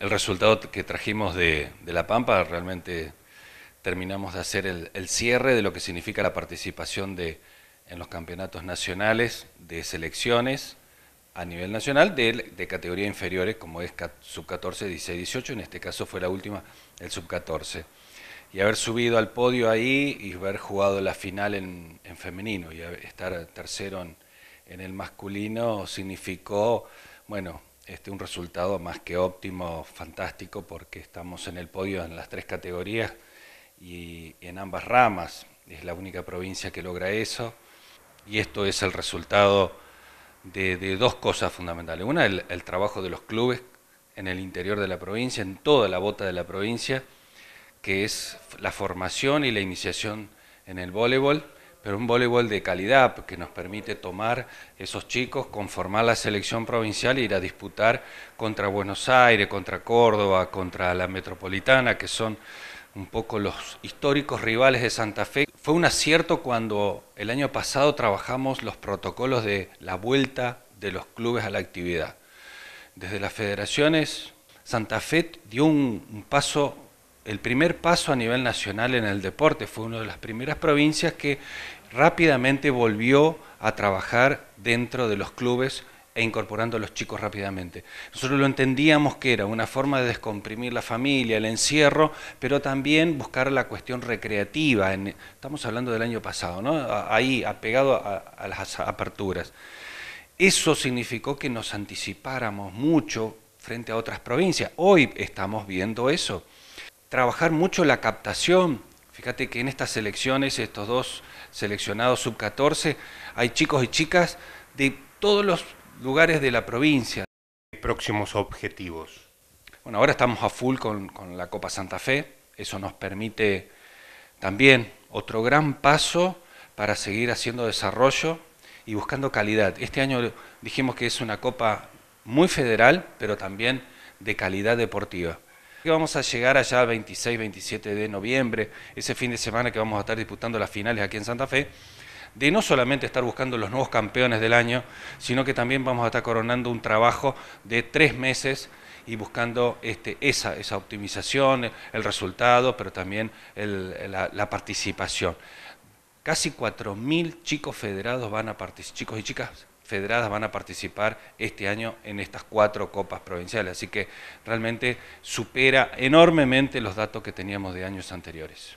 el resultado que trajimos de, La Pampa, realmente terminamos de hacer el, cierre de lo que significa la participación de, en los campeonatos nacionales de selecciones a nivel nacional de, de categorías inferiores, como es sub-14, 16, 18, en este caso fue la última, el sub-14. Y haber subido al podio ahí y haber jugado la final en, femenino y estar tercero en el masculino significó, bueno, este, un resultado más que óptimo, fantástico, porque estamos en el podio en las tres categorías y en ambas ramas. Es la única provincia que logra eso. Y esto es el resultado de, dos cosas fundamentales. Una, el trabajo de los clubes en el interior de la provincia, en toda la bota de la provincia, que es la formación y la iniciación en el voleibol pero un voleibol de calidad que nos permite tomar esos chicos, conformar la selección provincial e ir a disputar contra Buenos Aires, contra Córdoba, contra la Metropolitana, que son un poco los históricos rivales de Santa Fe. Fue un acierto cuando el año pasado trabajamos los protocolos de la vuelta de los clubes a la actividad. Desde las federaciones, Santa Fe dio un, un paso el primer paso a nivel nacional en el deporte. Fue una de las primeras provincias que rápidamente volvió a trabajar dentro de los clubes e incorporando a los chicos rápidamente. Nosotros lo entendíamos que era una forma de descomprimir la familia, el encierro, pero también buscar la cuestión recreativa. estamos hablando del año pasado, ¿no? Ahí, apegado a las aperturas. Eso significó que nos anticipáramos mucho frente a otras provincias. Hoy estamos viendo eso trabajar mucho la captación. Fíjate que en estas selecciones, estos dos seleccionados sub-14, hay chicos y chicas de todos los lugares de la provincia. Próximos objetivos. Bueno, ahora estamos a full con, con la Copa Santa Fe. Eso nos permite también otro gran paso para seguir haciendo desarrollo y buscando calidad. Este año dijimos que es una copa muy federal, pero también de calidad deportiva que vamos a llegar allá al 26, 27 de noviembre, ese fin de semana que vamos a estar disputando las finales aquí en Santa Fe, de no solamente estar buscando los nuevos campeones del año, sino que también vamos a estar coronando un trabajo de tres meses y buscando este, esa, esa optimización, el resultado, pero también la participación. Casi 4.000 chicos federados van a chicos y chicas federadas van a participar este año en estas cuatro copas provinciales. Así que realmente supera enormemente los datos que teníamos de años anteriores.